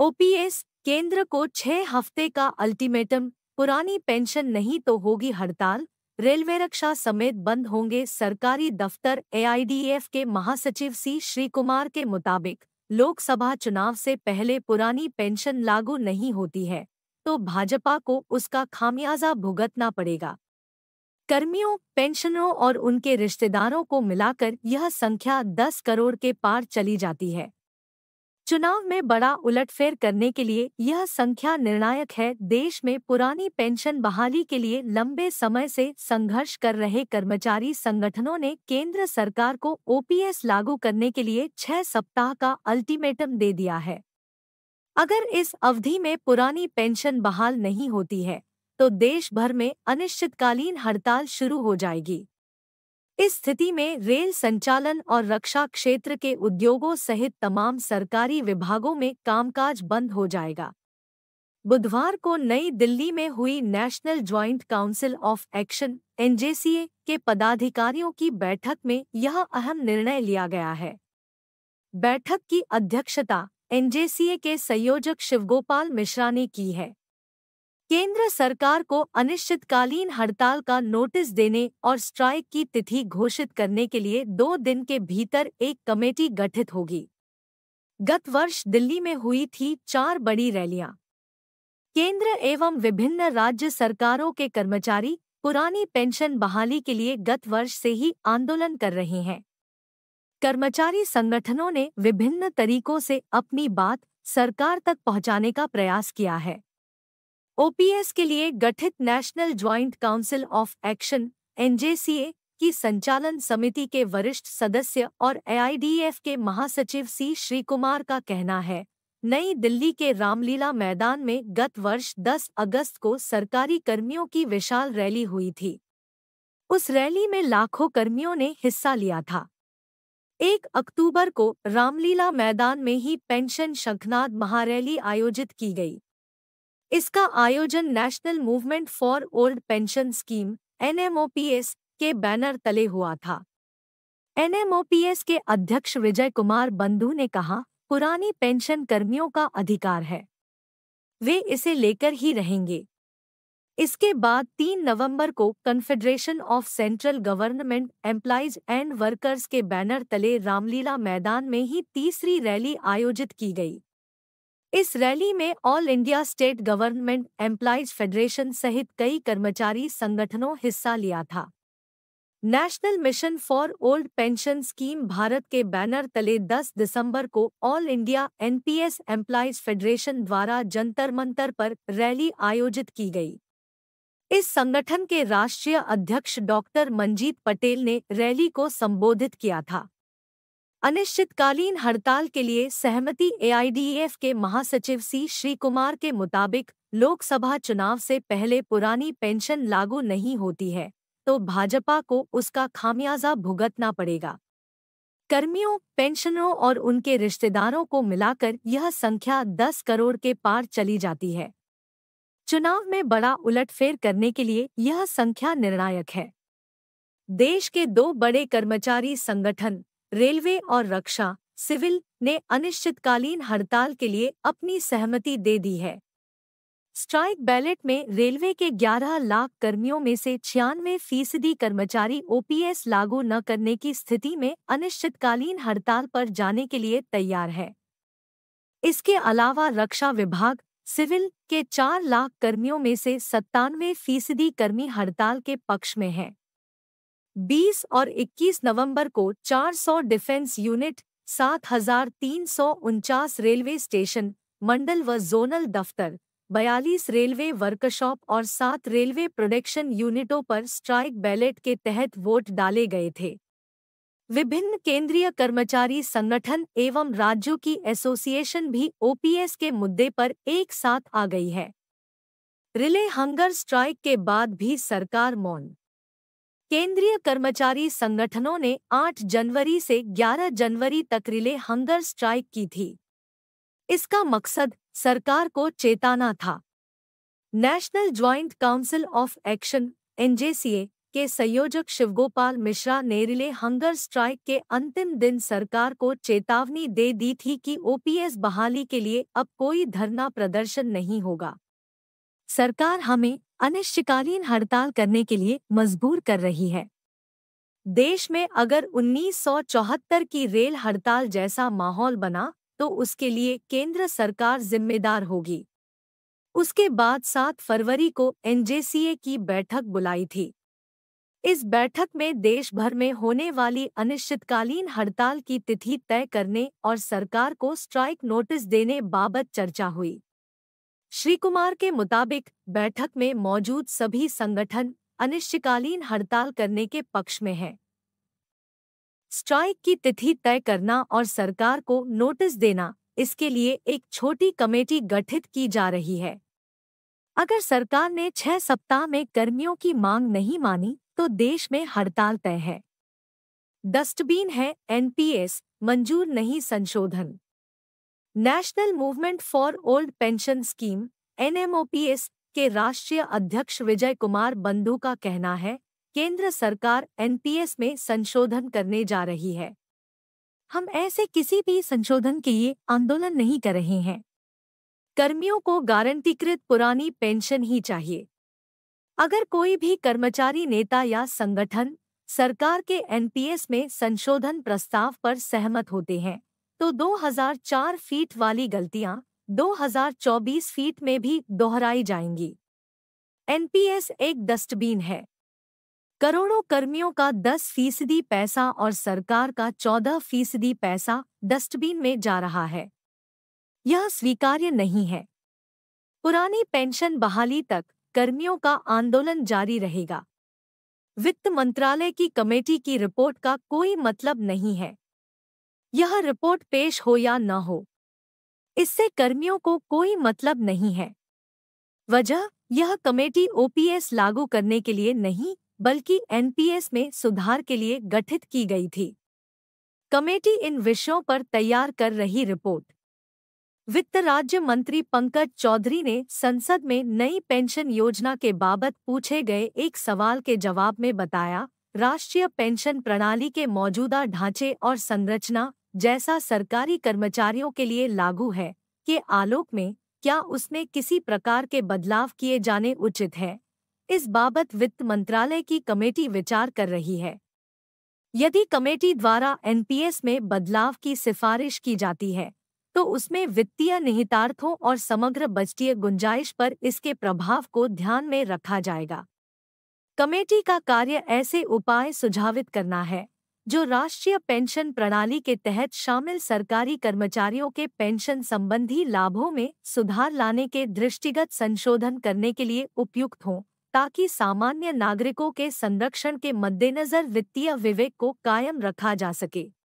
OPS केंद्र को छह हफ्ते का अल्टीमेटम पुरानी पेंशन नहीं तो होगी हड़ताल रेलवे रक्षा समेत बंद होंगे सरकारी दफ्तर एआईडीएफ के महासचिव सी श्रीकुमार के मुताबिक लोकसभा चुनाव से पहले पुरानी पेंशन लागू नहीं होती है तो भाजपा को उसका खामियाजा भुगतना पड़ेगा कर्मियों पेंशनरों और उनके रिश्तेदारों को मिलाकर यह संख्या 10 करोड़ के पार चली जाती है चुनाव में बड़ा उलटफेर करने के लिए यह संख्या निर्णायक है देश में पुरानी पेंशन बहाली के लिए लंबे समय से संघर्ष कर रहे कर्मचारी संगठनों ने केंद्र सरकार को ओपीएस लागू करने के लिए छह सप्ताह का अल्टीमेटम दे दिया है अगर इस अवधि में पुरानी पेंशन बहाल नहीं होती है तो देश भर में अनिश्चितकालीन हड़ताल शुरू हो जाएगी इस स्थिति में रेल संचालन और रक्षा क्षेत्र के उद्योगों सहित तमाम सरकारी विभागों में कामकाज बंद हो जाएगा बुधवार को नई दिल्ली में हुई national joint council of action NJCA के पदाधिकारियों की बैठक में यह अहम निर्णय लिया गया है बैठक की अध्यक्षता एनजेसीए के संयोजक शिवगोपाल मिश्रा ने की है केंद्र सरकार को अनिश्चितकालीन हड़ताल का नोटिस देने और स्ट्राइक की तिथि घोषित करने के लिए दो दिन के भीतर एक कमेटी गठित होगी गत वर्ष दिल्ली में हुई थी चार बड़ी रैलियां केंद्र एवं विभिन्न राज्य सरकारों के कर्मचारी पुरानी पेंशन बहाली के लिए गत वर्ष से ही आंदोलन कर रहे हैं कर्मचारी संगठनों ने विभिन्न तरीकों से अपनी बात सरकार तक पहुंचाने का प्रयास किया है ओपीएस के लिए गठित national joint council of action NJCA की संचालन समिति के वरिष्ठ सदस्य और एआईडीएफ के महासचिव सी श्रीकुमार का कहना है नई दिल्ली के रामलीला मैदान में गत वर्ष 10 अगस्त को सरकारी कर्मियों की विशाल रैली हुई थी उस रैली में लाखों कर्मियों ने हिस्सा लिया था एक अक्टूबर को रामलीला मैदान में ही पेंशन शंखनाद महारैली आयोजित की गई इसका आयोजन national movement for old pension scheme NMOPS के बैनर तले हुआ था एनएमओपीएस के अध्यक्ष विजय कुमार बंधु ने कहा पुरानी पेंशन कर्मियों का अधिकार है वे इसे लेकर ही रहेंगे इसके बाद 3 नवंबर को confederation of central government employees and workers के बैनर तले रामलीला मैदान में ही तीसरी रैली आयोजित की गई इस रैली में all India state government employees federation सहित कई कर्मचारी संगठनों हिस्सा लिया था national mission for old pension scheme Bharat के बैनर तले 10 दिसंबर को all India NPS employees federation द्वारा जंतर मंतर पर रैली आयोजित की गई इस संगठन के राष्ट्रीय अध्यक्ष डॉक्टर मंजीत पटेल ने रैली को संबोधित किया था अनिश्चितकालीन हड़ताल के लिए सहमति एआईडीएफ e के महासचिव सी श्री कुमार के मुताबिक लोकसभा चुनाव से पहले पुरानी पेंशन लागू नहीं होती है तो भाजपा को उसका खामियाजा भुगतना पड़ेगा कर्मियों पेंशनरों और उनके रिश्तेदारों को मिलाकर यह संख्या 10 करोड़ के पार चली जाती है चुनाव में बड़ा उलटफेर करने के लिए यह संख्या निर्णायक है देश के दो बड़े कर्मचारी संगठन रेलवे और रक्षा सिविल ने अनिश्चितकालीन हड़ताल के लिए अपनी सहमति दे दी है स्ट्राइक बैलेट में रेलवे के 11 लाख कर्मियों में से छियानवे फीसदी कर्मचारी ओपीएस लागू न करने की स्थिति में अनिश्चितकालीन हड़ताल पर जाने के लिए तैयार है इसके अलावा रक्षा विभाग सिविल के 4 लाख कर्मियों में से सत्तानवे फीसदी कर्मी हड़ताल के पक्ष में हैं 20 और 21 नवंबर को 400 डिफेंस यूनिट सात हजार तीन सौ उनचास रेलवे स्टेशन मंडल व जोनल दफ्तर बयालीस रेलवे वर्कशॉप और सात रेलवे प्रोडक्शन यूनिटों पर स्ट्राइक बैलेट के तहत वोट डाले गए थे विभिन्न केंद्रीय कर्मचारी संगठन एवं राज्यों की एसोसिएशन भी ओपीएस के मुद्दे पर एक साथ आ गई है रिले हंगर स्ट्राइक के बाद भी सरकार मौन केंद्रीय कर्मचारी संगठनों ने 8 जनवरी से 11 जनवरी तक रिले हंगर स्ट्राइक की थी इसका मकसद सरकार को चेताना था national joint council of action NJCA के संयोजक शिवगोपाल मिश्रा ने रिले हंगर स्ट्राइक के अंतिम दिन सरकार को चेतावनी दे दी थी कि ओपीएस बहाली के लिए अब कोई धरना प्रदर्शन नहीं होगा सरकार हमें अनिश्चितकालीन हड़ताल करने के लिए मजबूर कर रही है देश में अगर 1974 की रेल हड़ताल जैसा माहौल बना तो उसके लिए केंद्र सरकार जिम्मेदार होगी उसके बाद 7 फरवरी को एनजेसीए की बैठक बुलाई थी इस बैठक में देश भर में होने वाली अनिश्चितकालीन हड़ताल की तिथि तय करने और सरकार को स्ट्राइक नोटिस देने बाबत चर्चा हुई श्री कुमार के मुताबिक बैठक में मौजूद सभी संगठन अनिश्चितकालीन हड़ताल करने के पक्ष में हैं। स्ट्राइक की तिथि तय करना और सरकार को नोटिस देना इसके लिए एक छोटी कमेटी गठित की जा रही है अगर सरकार ने छह सप्ताह में कर्मियों की मांग नहीं मानी तो देश में हड़ताल तय है डस्टबिन है एनपीएस मंजूर नहीं संशोधन national movement for old pension scheme NMOPS के राष्ट्रीय अध्यक्ष विजय कुमार बंधु का कहना है केंद्र सरकार एनपीएस में संशोधन करने जा रही है हम ऐसे किसी भी संशोधन के लिए आंदोलन नहीं कर रहे हैं कर्मियों को गारंटीकृत पुरानी पेंशन ही चाहिए अगर कोई भी कर्मचारी नेता या संगठन सरकार के एनपीएस में संशोधन प्रस्ताव पर सहमत होते हैं तो 2004 फीट वाली गलतियां 2024 फीट में भी दोहराई जाएंगी एनपीएस एक डस्टबिन है करोड़ों कर्मियों का 10 फीसदी पैसा और सरकार का 14 फीसदी पैसा डस्टबिन में जा रहा है यह स्वीकार्य नहीं है पुरानी पेंशन बहाली तक कर्मियों का आंदोलन जारी रहेगा वित्त मंत्रालय की कमेटी की रिपोर्ट का कोई मतलब नहीं है यह रिपोर्ट पेश हो या न हो इससे कर्मियों को कोई मतलब नहीं है वजह यह कमेटी ओपीएस लागू करने के लिए नहीं बल्कि एनपीएस में सुधार के लिए गठित की गई थी कमेटी इन विषयों पर तैयार कर रही रिपोर्ट वित्त राज्य मंत्री पंकज चौधरी ने संसद में नई पेंशन योजना के बाबत पूछे गए एक सवाल के जवाब में बताया राष्ट्रीय पेंशन प्रणाली के मौजूदा ढांचे और संरचना जैसा सरकारी कर्मचारियों के लिए लागू है के आलोक में क्या उसमें किसी प्रकार के बदलाव किए जाने उचित हैं इस बाबत वित्त मंत्रालय की कमेटी विचार कर रही है यदि कमेटी द्वारा एनपीएस में बदलाव की सिफारिश की जाती है तो उसमें वित्तीय निहितार्थों और समग्र बजटीय गुंजाइश पर इसके प्रभाव को ध्यान में रखा जाएगा कमेटी का कार्य ऐसे उपाय सुझावित करना है जो राष्ट्रीय पेंशन प्रणाली के तहत शामिल सरकारी कर्मचारियों के पेंशन संबंधी लाभों में सुधार लाने के दृष्टिगत संशोधन करने के लिए उपयुक्त हों ताकि सामान्य नागरिकों के संरक्षण के मद्देनजर वित्तीय विवेक को कायम रखा जा सके